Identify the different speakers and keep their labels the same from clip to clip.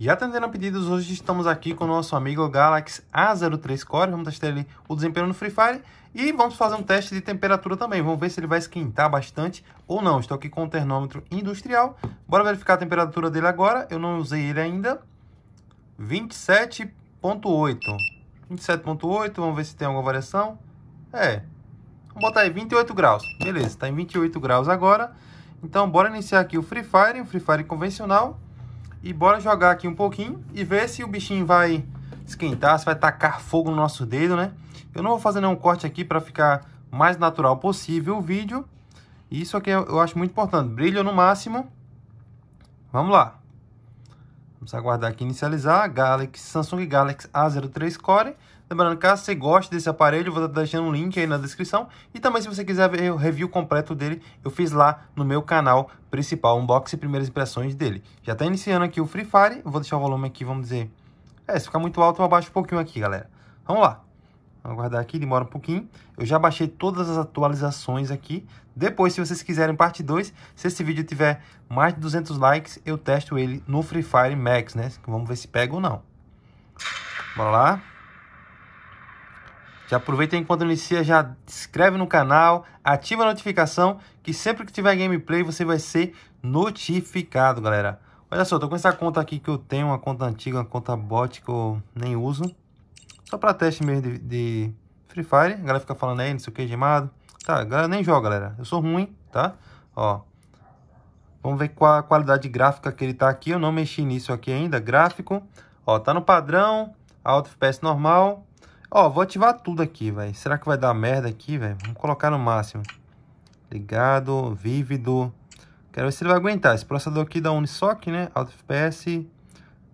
Speaker 1: Já atendendo a pedidos, hoje estamos aqui com o nosso amigo Galaxy A03 Core. Vamos testar ele, o desempenho no Free Fire e vamos fazer um teste de temperatura também. Vamos ver se ele vai esquentar bastante ou não. Estou aqui com o termômetro industrial. Bora verificar a temperatura dele agora. Eu não usei ele ainda. 27.8. 27.8, vamos ver se tem alguma variação. É, vamos botar aí 28 graus. Beleza, está em 28 graus agora. Então bora iniciar aqui o Free Fire, o Free Fire convencional. E bora jogar aqui um pouquinho e ver se o bichinho vai esquentar, se vai tacar fogo no nosso dedo, né? Eu não vou fazer nenhum corte aqui para ficar mais natural possível o vídeo. Isso aqui eu acho muito importante. Brilho no máximo. Vamos lá. Vamos aguardar aqui inicializar. Galaxy, Samsung Galaxy A03 Core. Lembrando, caso você goste desse aparelho, vou estar deixando um link aí na descrição. E também, se você quiser ver o review completo dele, eu fiz lá no meu canal principal, unboxing e primeiras impressões dele. Já está iniciando aqui o Free Fire. Vou deixar o volume aqui, vamos dizer... É, se ficar muito alto, eu abaixo um pouquinho aqui, galera. Vamos lá. Vou aguardar aqui, demora um pouquinho. Eu já baixei todas as atualizações aqui. Depois, se vocês quiserem parte 2, se esse vídeo tiver mais de 200 likes, eu testo ele no Free Fire Max, né? Vamos ver se pega ou não. Bora lá. Já aproveita enquanto inicia, já se inscreve no canal, ativa a notificação, que sempre que tiver gameplay você vai ser notificado, galera. Olha só, tô com essa conta aqui que eu tenho, uma conta antiga, uma conta bot que eu nem uso. Só pra teste mesmo de, de Free Fire. A galera fica falando aí, não sei o que, gemado. Tá, a galera nem joga, galera. Eu sou ruim, tá? Ó. Vamos ver qual a qualidade gráfica que ele tá aqui. Eu não mexi nisso aqui ainda. Gráfico. Ó, tá no padrão. Alto FPS normal. Ó, vou ativar tudo aqui, velho. Será que vai dar merda aqui, velho? Vamos colocar no máximo. Ligado, vívido. Quero ver se ele vai aguentar. Esse processador aqui da Unisoc, né? Alto FPS.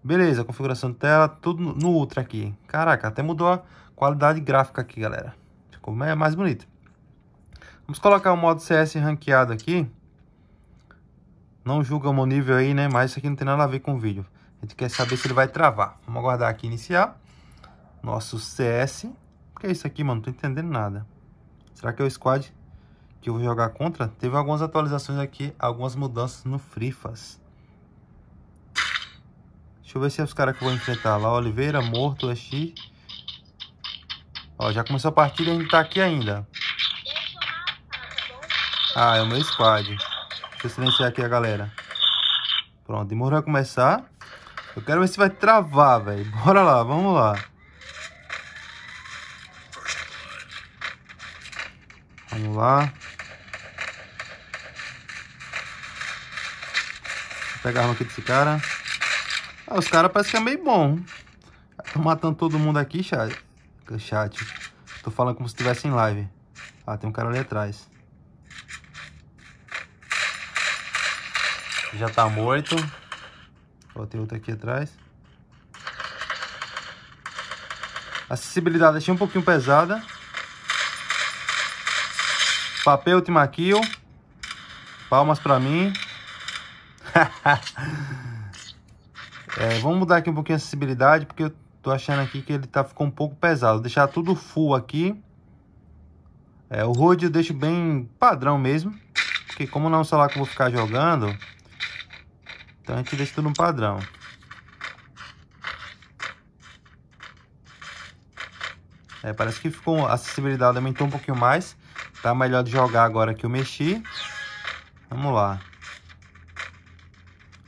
Speaker 1: Beleza, configuração de tela, tudo no Ultra aqui. Caraca, até mudou a qualidade gráfica aqui, galera. Ficou mais bonito. Vamos colocar o modo CS ranqueado aqui. Não julga o nível aí, né? Mas isso aqui não tem nada a ver com o vídeo. A gente quer saber se ele vai travar. Vamos aguardar aqui iniciar. Nosso CS. O que é isso aqui, mano? Não tô entendendo nada. Será que é o squad que eu vou jogar contra? Teve algumas atualizações aqui, algumas mudanças no Frifas. Deixa eu ver se é os caras que eu vou enfrentar lá. Oliveira, Morto, é X. Ó, já começou a partida e a gente tá aqui ainda. Ah, é o meu squad. Deixa eu silenciar aqui a galera. Pronto, demorou a começar. Eu quero ver se vai travar, velho. Bora lá, vamos lá. Vamos lá. Vou pegar a arma aqui desse cara. Ah, os caras parecem que é meio bom. Tô matando todo mundo aqui, chat. chat. Tô falando como se estivesse em live. Ah, tem um cara ali atrás. Já tá morto. Ó, tem outro aqui atrás. Acessibilidade achei um pouquinho pesada. Papel kill. Palmas pra mim. É, vamos mudar aqui um pouquinho a acessibilidade, porque eu tô achando aqui que ele tá ficou um pouco pesado. Vou deixar tudo full aqui. É, o HUD eu deixo bem padrão mesmo, porque como não é um celular que eu vou ficar jogando, então a gente deixa tudo no padrão. É, parece que ficou a acessibilidade aumentou um pouquinho mais. Tá melhor de jogar agora que eu mexi. Vamos lá.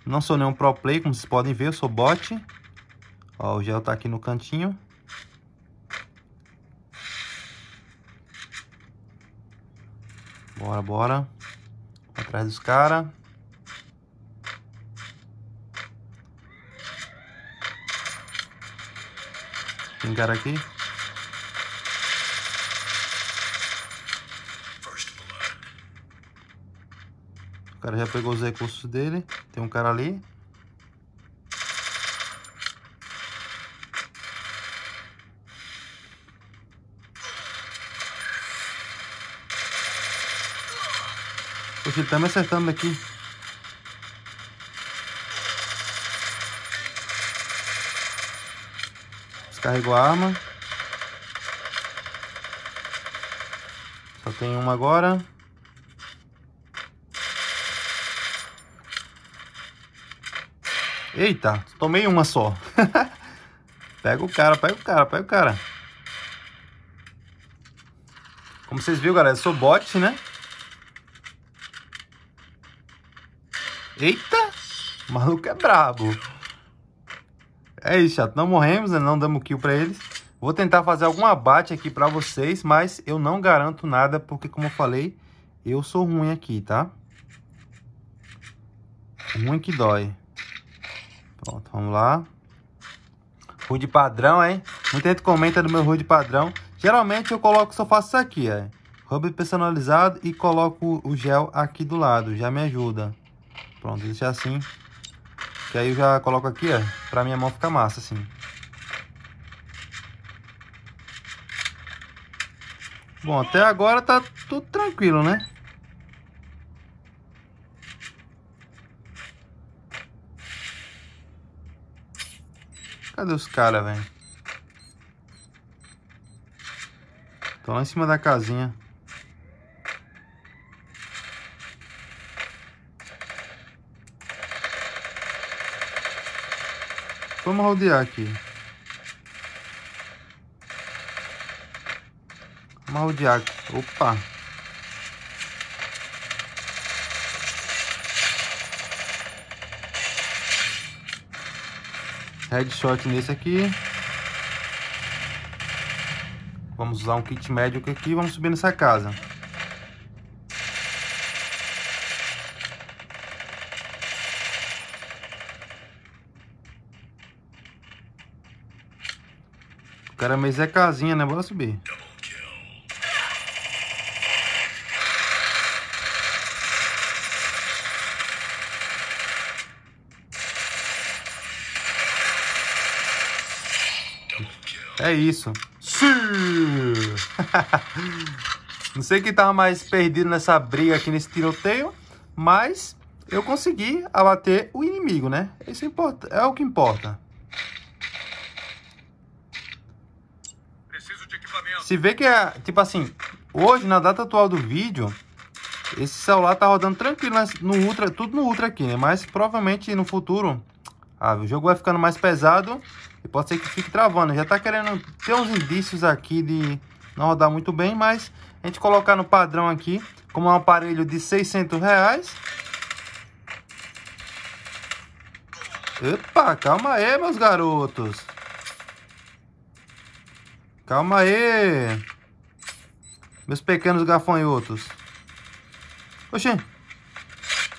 Speaker 1: Não sou nenhum pro play, como vocês podem ver, eu sou bot. Ó, o gel tá aqui no cantinho. Bora, bora. Atrás dos caras. Tem cara aqui. O cara já pegou os recursos dele. Tem um cara ali. Poxa, ele tá me acertando aqui. Descarregou a arma. Só tem uma agora. Eita, tomei uma só. pega o cara, pega o cara, pega o cara. Como vocês viram, galera, eu sou bot, né? Eita, o maluco é brabo. É isso, chato. Não morremos, né? Não damos kill pra eles. Vou tentar fazer algum abate aqui pra vocês, mas eu não garanto nada, porque como eu falei, eu sou ruim aqui, tá? Ruim que dói. Pronto, vamos lá. Rude padrão, hein? Muita gente comenta do meu rude padrão. Geralmente eu coloco, só faço isso aqui, ó. É. Rubber personalizado e coloco o gel aqui do lado. Já me ajuda. Pronto, deixa assim. Que aí eu já coloco aqui, ó. É. Pra minha mão ficar massa, assim. Bom, até agora tá tudo tranquilo, né? Cadê os caras, velho? Estou lá em cima da casinha. Vamos rodear aqui. Vamos rodear. Opa! headshot nesse aqui. Vamos usar um kit médio aqui e vamos subir nessa casa. O cara, mas é casinha, né? Bora subir. É isso. Sim! Não sei quem tava mais perdido nessa briga aqui nesse tiroteio, mas eu consegui abater o inimigo, né? Isso é importa, é o que importa. Se vê que é, tipo assim, hoje na data atual do vídeo, esse celular tá rodando tranquilo né? no Ultra, tudo no Ultra aqui, né? Mas provavelmente no futuro ah, o jogo vai ficando mais pesado e pode ser que fique travando. Já está querendo ter uns indícios aqui de não rodar muito bem, mas a gente colocar no padrão aqui, como é um aparelho de 600 reais. Opa, calma aí, meus garotos. Calma aí, meus pequenos gafanhotos. Oxê,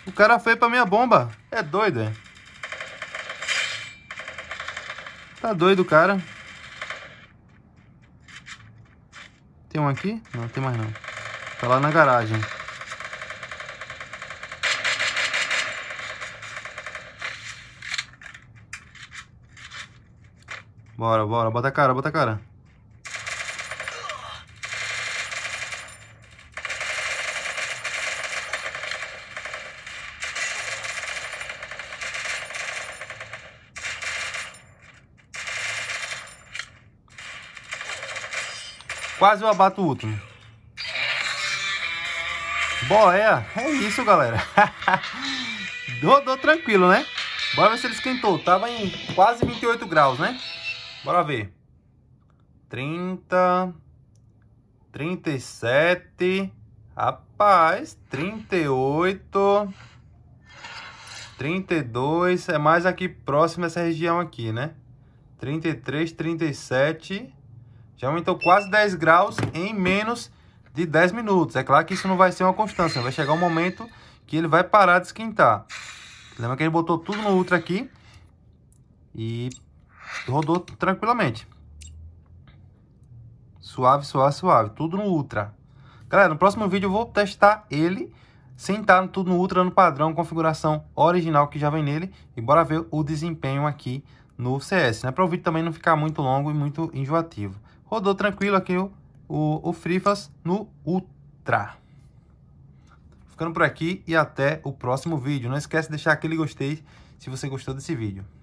Speaker 1: o cara foi pra minha bomba. É doido, é? Tá doido, cara. Tem um aqui? Não, tem mais não. Tá lá na garagem. Bora, bora. Bota a cara, bota a cara. Quase eu abato o último. Boia, é, é isso, galera. dou, tranquilo, né? Bora ver se ele esquentou. Tava em quase 28 graus, né? Bora ver. 30, 37, rapaz, 38, 32, é mais aqui próximo essa região aqui, né? 33, 37, já aumentou quase 10 graus em menos de 10 minutos. É claro que isso não vai ser uma constância. Vai chegar um momento que ele vai parar de esquentar. Lembra que ele botou tudo no ultra aqui. E rodou tranquilamente. Suave, suave, suave. Tudo no ultra. Galera, no próximo vídeo eu vou testar ele sem estar tudo no ultra, no padrão, configuração original que já vem nele. E bora ver o desempenho aqui no CS, né? Para o vídeo também não ficar muito longo e muito enjoativo. Rodou tranquilo aqui o, o, o Frifas no Ultra. Ficando por aqui e até o próximo vídeo. Não esquece de deixar aquele gostei se você gostou desse vídeo.